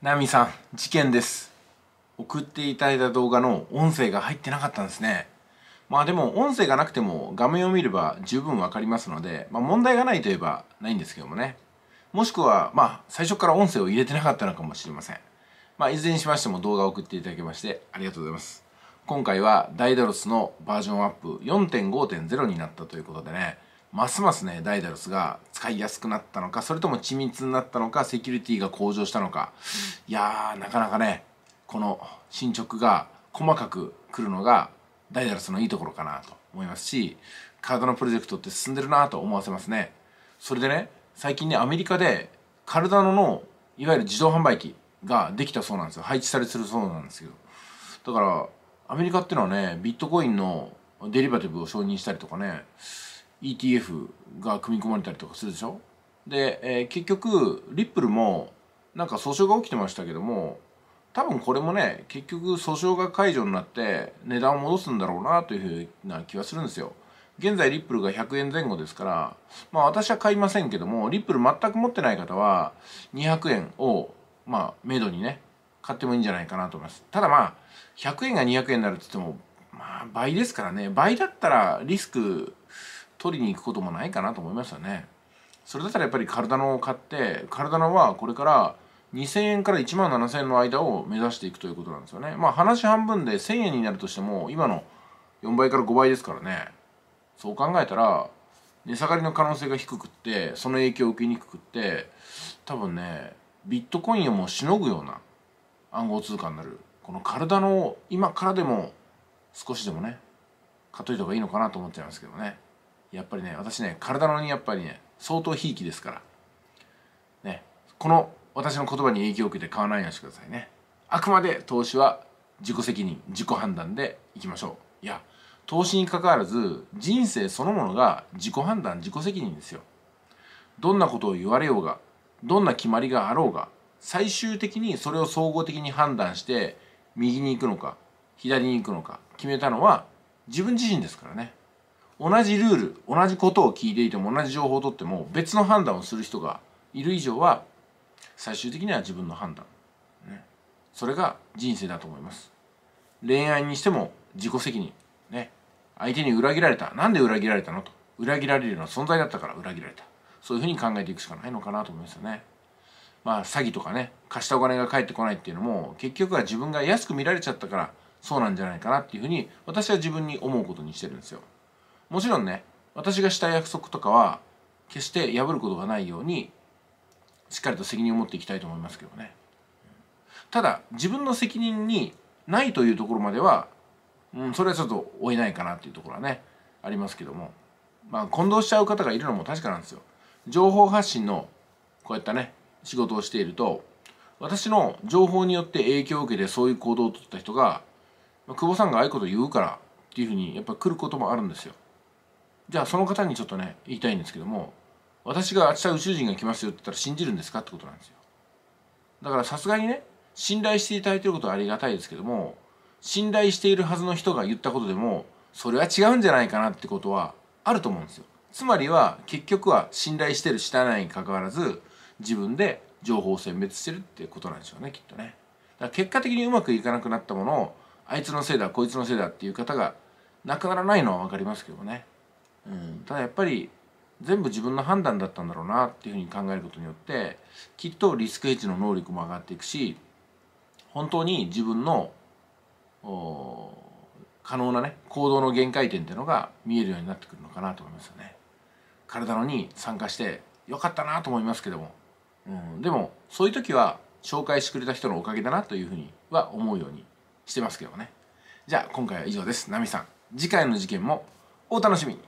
ナミさん事件です送っていただいた動画の音声が入ってなかったんですねまあでも音声がなくても画面を見れば十分わかりますので、まあ、問題がないといえばないんですけどもねもしくはまあ最初から音声を入れてなかったのかもしれませんまあいずれにしましても動画を送っていただきましてありがとうございます今回はダイダロスのバージョンアップ4.5.0になったということでねますますねダイダロスが使いやすくなったのかそれとも緻密になったのかセキュリティが向上したのかいやーなかなかねこの進捗が細かく来るのがダイダロスのいいところかなと思いますしカードのプロジェクトって進んでるなと思わせますねそれでね最近ねアメリカでカルダノのいわゆる自動販売機ができたそうなんですよ配置されてるそうなんですけどだからアメリカっていうのはねビットコインのデリバティブを承認したりとかね ETF が組み込まれたりとかするでしょで、えー、結局リップルもなんか訴訟が起きてましたけども多分これもね結局訴訟が解除になって値段を戻すんだろうなというふうな気はするんですよ現在リップルが100円前後ですからまあ私は買いませんけどもリップル全く持ってない方は200円をまあめどにね買ってもいいんじゃないかなと思いますただまあ100円が200円になるって言ってもまあ倍ですからね倍だったらリスク取りに行くこともないかなと思いましたねそれだったらやっぱり体の買って体のはこれから2000円から1万7000円の間を目指していくということなんですよねまあ話半分で1000円になるとしても今の4倍から5倍ですからねそう考えたら値下がりの可能性が低くってその影響を受けにくくって多分ねビットコインをもしのぐような暗号通貨になるこの体の今からでも少しでもね買っといた方がいいのかなと思っちゃいますけどね。やっぱりね私ね体のにやっぱりね相当ひいきですからねこの私の言葉に影響を受けて買わないようにしてくださいねあくまで投資は自己責任自己判断でいきましょういや投資にかかわらず人生そのものが自己判断自己責任ですよどんなことを言われようがどんな決まりがあろうが最終的にそれを総合的に判断して右に行くのか左に行くのか決めたのは自分自身ですからね同じルール同じことを聞いていても同じ情報をとっても別の判断をする人がいる以上は最終的には自分の判断、ね、それが人生だと思います恋愛にしても自己責任ね相手に裏切られたなんで裏切られたのと裏切られるような存在だったから裏切られたそういうふうに考えていくしかないのかなと思いますよねまあ詐欺とかね貸したお金が返ってこないっていうのも結局は自分が安く見られちゃったからそうなんじゃないかなっていうふうに私は自分に思うことにしてるんですよもちろんね私がした約束とかは決して破ることがないようにしっかりと責任を持っていきたいと思いますけどねただ自分の責任にないというところまでは、うん、それはちょっと追えないかなっていうところはねありますけどもまあ混同しちゃう方がいるのも確かなんですよ情報発信のこうやったね仕事をしていると私の情報によって影響を受けてそういう行動をとった人が久保さんがああいうこと言うからっていうふうにやっぱ来ることもあるんですよじゃあその方にちょっとね言いたいんですけども私が明日宇宙人が来ますよって言ったら信じるんですかってことなんですよだからさすがにね信頼していただいてることはありがたいですけども信頼しているはずの人が言ったことでもそれは違うんじゃないかなってことはあると思うんですよつまりは結局は信頼してるしたないにかかわらず自分で情報を選別してるってことなんでしょうねきっとねだから結果的にうまくいかなくなったものをあいつのせいだこいつのせいだっていう方がなくならないのは分かりますけどねうん、ただやっぱり全部自分の判断だったんだろうなっていうふうに考えることによってきっとリスクヘッジの能力も上がっていくし本当に自分の可能なね行動の限界点っていうのが見えるようになってくるのかなと思いますよね。体のに参加してよかったなと思いますけども、うん、でもそういう時は紹介してくれた人のおかげだなというふうには思うようにしてますけどね。じゃあ今回は以上です。ナミさん。次回の事件もお楽しみに。